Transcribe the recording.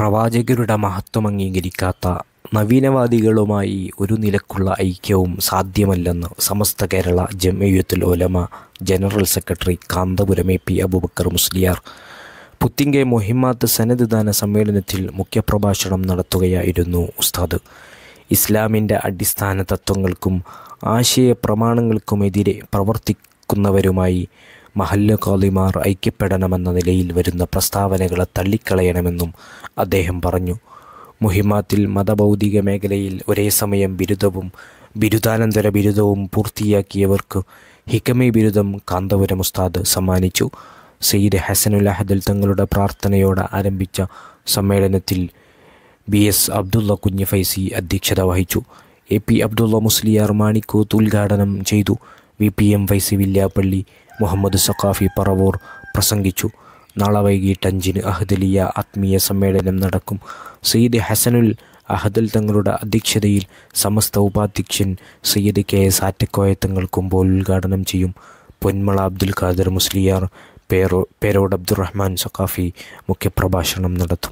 പ്രവാചകരുടെ മഹത്വം അംഗീകരിക്കാത്ത നവീനവാദികളുമായി ഒരു നിലക്കുള്ള ഐക്യവും സാധ്യമല്ലെന്ന് Samastha Kerala Jamiyyathul Ulama general secretary Kanthapuram A P Abubakar Musliyar Puthige Muhimmath സനദ് സമ്മേളനത്തിൽ മുഖ്യപ്രഭാഷണം നടത്തുകയായിരുന്നു ഉസ്താദ് ഇസ്ലാമിൻ്റെ അടിസ്ഥാന തത്വങ്ങൾക്കും ആശയ പ്രമാണങ്ങൾക്കുമെതിരെ പ്രവർത്തിക്കുന്നവരുമായി മഹല്ല് കോളിമാർ ഐക്യപ്പെടണമെന്ന നിലയിൽ വരുന്ന പ്രസ്താവനകളെ തള്ളിക്കളയണമെന്നും അദ്ദേഹം പറഞ്ഞു മുഹിമാത്തിൽ മതഭൗതിക മേഖലയിൽ ഒരേ സമയം ബിരുദവും ബിരുദാനന്തര ബിരുദവും പൂർത്തിയാക്കിയവർക്ക് ഹിക്കമി ബിരുദം കാന്തപുരം ഉസ്താദ് സമ്മാനിച്ചു സയ്യിദ് ഹസനുൽ അഹദൽ തങ്ങളുടെ പ്രാർത്ഥനയോടെ ആരംഭിച്ച സമ്മേളനത്തിൽ ബി എസ് അബ്ദുള്ള കുഞ്ഞ് ഫൈസി അധ്യക്ഷത വഹിച്ചു എ പി അബ്ദുള്ള മുസ്ലിയാർ മാണിക്കൂത്ത് ഉദ്ഘാടനം ചെയ്തു വി പി എം വൈസി വില്യാപ്പള്ളി മുഹമ്മദ് സഖാഫി പറവൂർ പ്രസംഗിച്ചു നാളെ വൈകിട്ട് അഞ്ചിന് അഹദലിയ ആത്മീയ സമ്മേളനം നടക്കും സയ്യിദ് ഹസനുൽ അഹദൽ തങ്ങളുടെ അധ്യക്ഷതയിൽ സമസ്ത ഉപാധ്യക്ഷൻ സയ്യിദ് കെ എസ് ആറ്റക്കോയ തങ്ങൾ കുമ്പോൾ ഉദ്ഘാടനം ചെയ്യും പൊന്മള അബ്ദുൽ ഖാദർ മുസ്ലിയാർ പേരോ പേരോട് അബ്ദുറഹ്മാൻ സഖാഫി മുഖ്യപ്രഭാഷണം നടത്തും